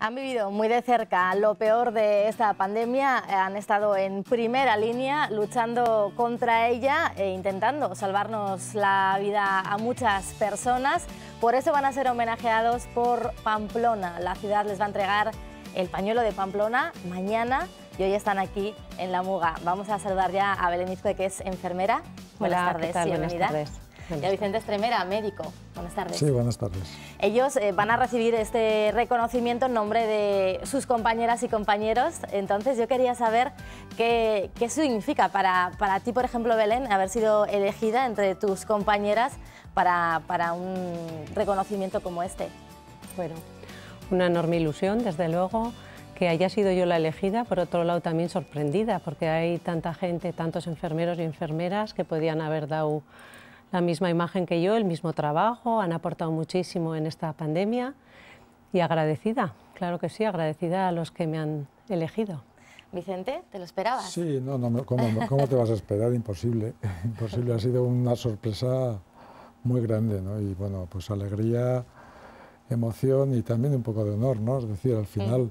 han vivido muy de cerca lo peor de esta pandemia, eh, han estado en primera línea luchando contra ella e intentando salvarnos la vida a muchas personas. Por eso van a ser homenajeados por Pamplona. La ciudad les va a entregar el pañuelo de Pamplona mañana y hoy están aquí en La Muga. Vamos a saludar ya a Belén Izque, que es enfermera. Buenas tardes, Buenas tardes. Y a Vicente Estremera, médico. Buenas tardes. Sí, buenas tardes. Ellos eh, van a recibir este reconocimiento en nombre de sus compañeras y compañeros. Entonces yo quería saber qué, significa para, ti, por ejemplo, Belén, haber sido elegida entre tus compañeras para, para un reconocimiento como este. Bueno, una enorme ilusión, desde luego que haya sido yo la elegida, por otro lado también sorprendida, porque hay tanta gente, tantos enfermeros y enfermeras que podían haber dado la misma imagen que yo, el mismo trabajo, han aportado muchísimo en esta pandemia y agradecida, claro que sí, agradecida a los que me han elegido. Vicente, ¿te lo esperabas? Sí, no, no, ¿cómo, cómo te vas a esperar? Imposible, imposible, ha sido una sorpresa muy grande, ¿no? Y bueno, pues alegría, emoción y también un poco de honor, ¿no? Es decir, al final,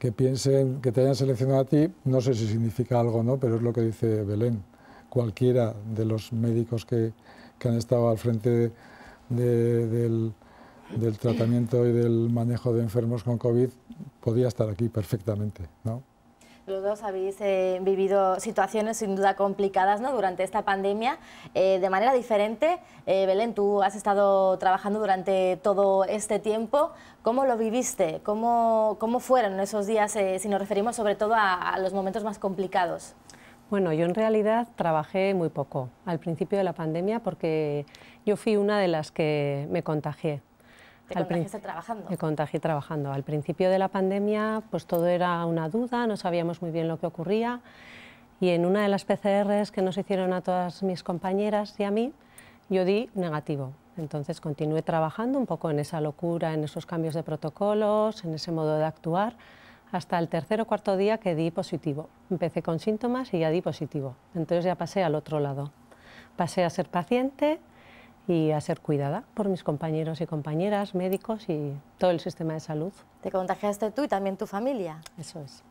que piensen, que te hayan seleccionado a ti, no sé si significa algo, ¿no? Pero es lo que dice Belén cualquiera de los médicos que, que han estado al frente del, tratamiento y del manejo de enfermos con COVID podía estar aquí perfectamente. ¿no? Los dos habéis eh, vivido situaciones sin duda complicadas durante esta pandemia eh, de manera diferente. Eh, Belén, tú has estado trabajando durante todo este tiempo. ¿Cómo lo viviste? ¿Cómo, fueron esos días si nos referimos sobre todo a los momentos más complicados? Bueno, yo en realidad trabajé muy poco al principio de la pandemia porque yo fui una de las que me contagié. ¿Te trabajando? Me contagié trabajando. Al principio de la pandemia pues todo era una duda, no sabíamos muy bien lo que ocurría y en una de las PCRs que nos hicieron a todas mis compañeras y a mí, yo di negativo. Entonces continué trabajando un poco en esa locura, en esos cambios de protocolos, en ese modo de actuar hasta el tercer o cuarto día que di positivo. Empecé con síntomas y ya di positivo. Entonces ya pasé al otro lado. Pasé a ser paciente y a ser cuidada por mis compañeros y compañeras, médicos y todo el sistema de salud. Te contagiaste tú y también tu familia. Eso es.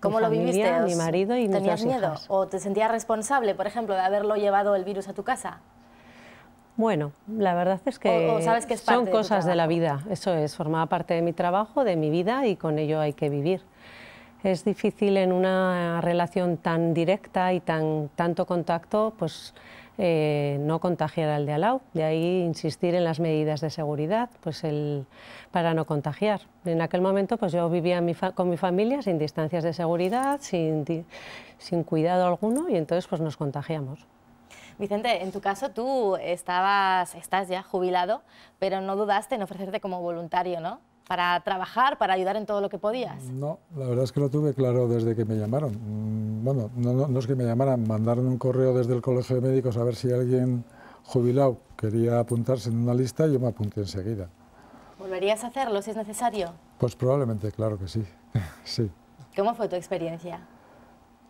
¿Cómo lo viviste? Mi marido y ¿Tenías miedo o te sentías responsable, por ejemplo, de haberlo llevado el virus a tu casa? Bueno, la verdad es que, son cosas de, la vida, eso es, formaba parte de mi trabajo, de mi vida y con ello hay que vivir. Es difícil en una relación tan directa y tan tanto contacto, pues eh, no contagiar al de al lado. De ahí insistir en las medidas de seguridad, pues el, para no contagiar. En aquel momento pues yo vivía con mi familia sin distancias de seguridad, sin, sin cuidado alguno y entonces pues nos contagiamos. Vicente, en tu caso tú estabas, estás ya jubilado, pero no dudaste en ofrecerte como voluntario, ¿no? Para trabajar, para ayudar en todo lo que podías. No, la verdad es que lo tuve claro desde que me llamaron. Mm, bueno, no, es que me llamaran, mandaron un correo desde el Colegio de Médicos a ver si alguien jubilado quería apuntarse en una lista y yo me apunté enseguida. ¿Volverías a hacerlo si es necesario? Pues probablemente, claro que sí. sí. ¿Cómo fue tu experiencia?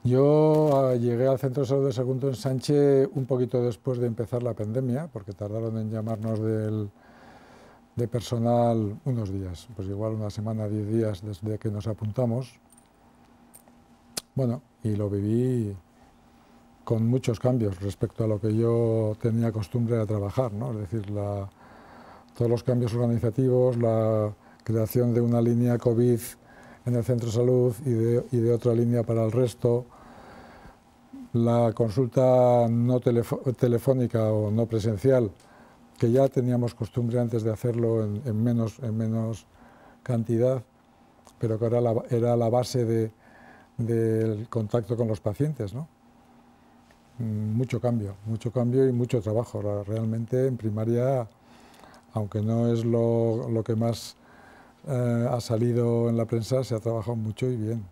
Yo ah, llegué al Centro de Salud de Segundo en Sánchez un poquito después de empezar la pandemia, porque tardaron en llamarnos de personal unos días, pues igual una semana, diez días desde que nos apuntamos. Bueno, y lo viví con muchos cambios respecto a lo que yo tenía costumbre de trabajar, ¿no? Es decir, todos los cambios organizativos, la creación de una línea COVID en el centro de salud y de, otra línea para el resto. La consulta no telefónica o no presencial, que ya teníamos costumbre antes de hacerlo en, menos, cantidad, pero que ahora era la base del contacto con los pacientes. ¿no? Mm, mucho cambio, mucho cambio y mucho trabajo. Realmente en primaria, aunque no es lo que más eh, ha salido en la prensa, se ha trabajado mucho y bien.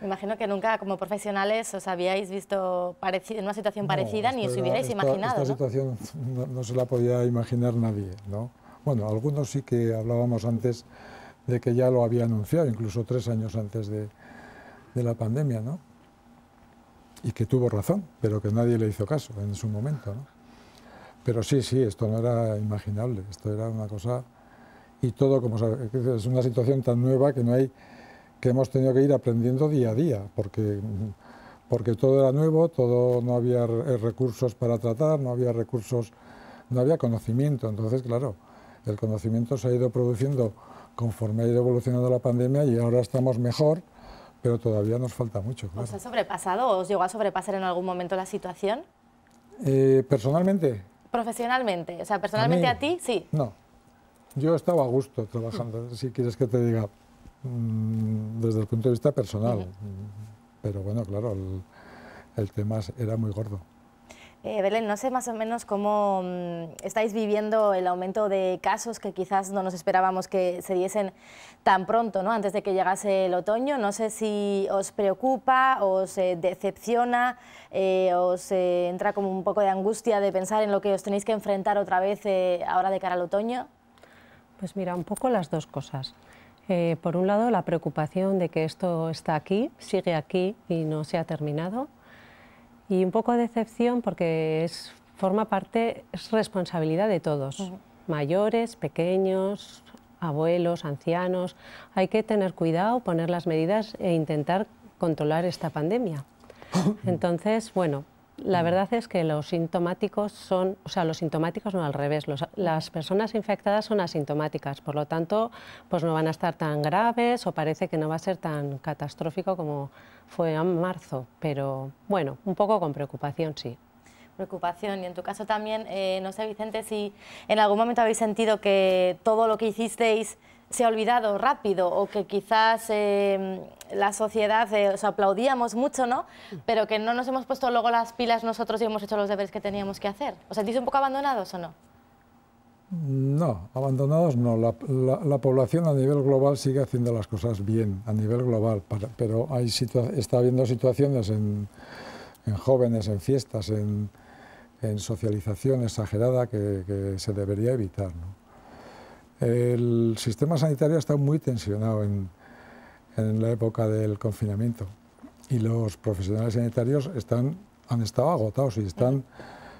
Me imagino que nunca como profesionales os habíais visto en una situación parecida ni os hubierais imaginado. Esta situación no, se la podía imaginar nadie. ¿no? Bueno, algunos sí que hablábamos antes de que ya lo había anunciado, incluso tres años antes de, de la pandemia, ¿no? Y que tuvo razón, pero que nadie le hizo caso en su momento, ¿no? Pero sí, sí, esto no era imaginable, esto era una cosa y todo, como es una situación tan nueva que no hay que hemos tenido que ir aprendiendo día a día, porque, porque todo era nuevo, todo no había eh, recursos para tratar, no había recursos, no había conocimiento. Entonces, claro, el conocimiento se ha ido produciendo conforme ha ido evolucionando la pandemia y ahora estamos mejor, pero todavía nos falta mucho. ¿Os ha sobrepasado? o ¿Os llegó a sobrepasar en algún momento la situación? Eh, personalmente. Profesionalmente, o sea, personalmente a ti, sí. No, yo estaba a gusto trabajando, mm. si quieres que te diga, mm, desde el punto de vista personal. Pero bueno, claro, el, tema era muy gordo. Eh, Belén, no sé más o menos cómo mm, estáis viviendo el aumento de casos que quizás no nos esperábamos que se diesen tan pronto, ¿no? antes de que llegase el otoño. No sé si os preocupa, os eh, decepciona, eh, os eh, entra como un poco de angustia de pensar en lo que os tenéis que enfrentar otra vez ahora de cara al otoño. Pues mira, un poco las dos cosas. Eh, por un lado, la preocupación de que esto está aquí, sigue aquí y no se ha terminado. Y un poco de decepción porque forma parte, es responsabilidad de todos, mayores, pequeños, abuelos, ancianos. Hay que tener cuidado, poner las medidas e intentar controlar esta pandemia. Entonces, bueno, la verdad es que los sintomáticos son, o sea, los sintomáticos no al revés, las personas infectadas son asintomáticas, por lo tanto, pues no van a estar tan graves o parece que no va a ser tan catastrófico como fue en marzo, pero bueno, un poco con preocupación sí preocupación. Y en tu caso también, eh, no sé, Vicente, si en algún momento habéis sentido que todo lo que hicisteis se ha olvidado rápido o que quizás eh, la sociedad, eh, os aplaudíamos mucho, ¿no? Pero que no nos hemos puesto luego las pilas nosotros y hemos hecho los deberes que teníamos que hacer. ¿Os sentís un poco abandonados o no? No, abandonados no. La, población a nivel global sigue haciendo las cosas bien, a nivel global, pero hay está habiendo situaciones en, jóvenes, en fiestas, en, socialización exagerada que, que se debería evitar. ¿no? El sistema sanitario ha estado muy tensionado en, la época del confinamiento y los profesionales sanitarios han estado agotados y están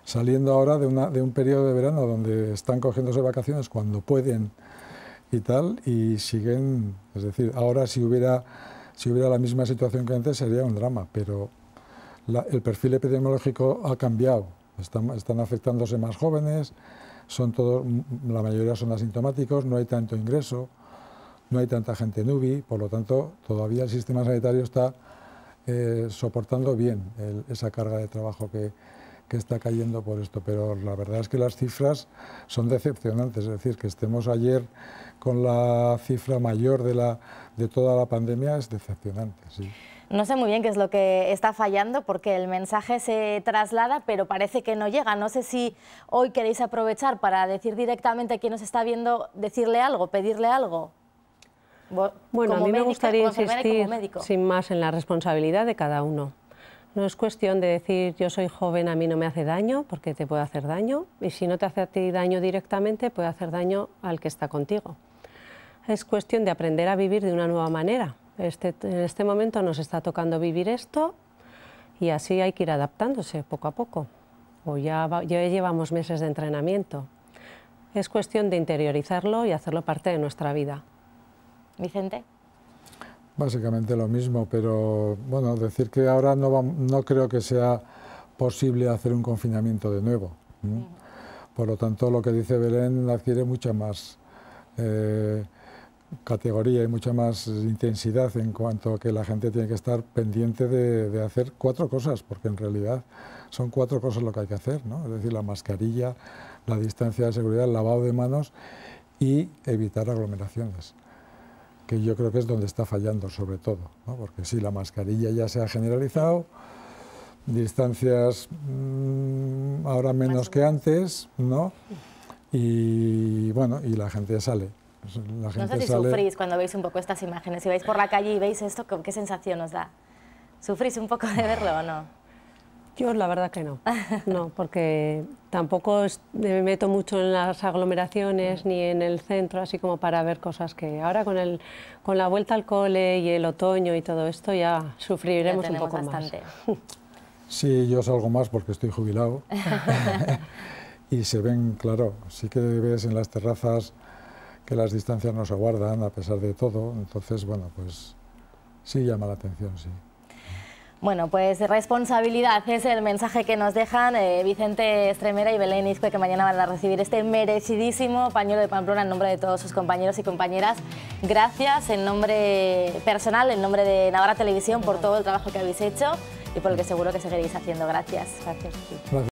saliendo ahora de, un periodo de verano donde están cogiéndose vacaciones cuando pueden y tal, y siguen, es decir, ahora si hubiera, si hubiera la misma situación que antes sería un drama, pero el perfil epidemiológico ha cambiado, están afectándose más jóvenes, son todos, mm, la mayoría son asintomáticos, no hay tanto ingreso, no hay tanta gente en por lo tanto, todavía el sistema sanitario está eh, soportando bien esa carga de trabajo que, está cayendo por esto, pero la verdad es que las cifras son decepcionantes, es decir, que estemos ayer con la cifra mayor de, toda la pandemia es decepcionante. No sé muy bien qué es lo que está fallando porque el mensaje se traslada, pero parece que no llega. No sé si hoy queréis aprovechar para decir directamente a quien nos está viendo, decirle algo, pedirle algo. Bueno, a mí me gustaría insistir sin más en la responsabilidad de cada uno. No es cuestión de decir yo soy joven, a mí no me hace daño, porque te puede hacer daño, y si no te hace a ti daño directamente, puede hacer daño al que está contigo. Es cuestión de aprender a vivir de una nueva manera, este, en este momento nos está tocando vivir esto y así hay que ir adaptándose poco a poco. O ya, llevamos meses de entrenamiento. Es cuestión de interiorizarlo y hacerlo parte de nuestra vida. Vicente. Básicamente lo mismo, pero bueno, decir que ahora no, creo que sea posible hacer un confinamiento de nuevo. Por lo tanto, lo que dice Belén adquiere mucha más eh, categoría y mucha más intensidad en cuanto a que la gente tiene que estar pendiente de, hacer cuatro cosas, porque en realidad son cuatro cosas lo que hay que hacer, ¿no? es decir, la mascarilla, la distancia de seguridad, el lavado de manos y evitar aglomeraciones, que yo creo que es donde está fallando sobre todo, porque si la mascarilla ya se ha generalizado, distancias mm, ahora menos que antes, ¿no? y bueno, y la gente sale no sé si sufrís cuando veis un poco estas imágenes. Si vais por la calle y veis esto, ¿qué sensación os da? ¿Sufrís un poco de verlo o no? Yo la verdad que no, no, porque tampoco me meto mucho en las aglomeraciones ni en el centro, así como para ver cosas que ahora con, con la vuelta al cole y el otoño y todo esto ya sufriremos un poco más. Sí, yo salgo más porque estoy jubilado y se ven, claro, sí que ves en las terrazas que las distancias nos aguardan a pesar de todo, entonces, bueno, pues sí llama la atención, sí. Bueno, pues responsabilidad es el mensaje que nos dejan eh, Vicente Estremera y Belén Izque, que mañana van a recibir este merecidísimo pañuelo de Pamplona en nombre de todos sus compañeros y compañeras. Gracias en nombre personal, en nombre de Navarra Televisión, por todo el trabajo que habéis hecho y por el que seguro que seguiréis haciendo. Gracias. Gracias.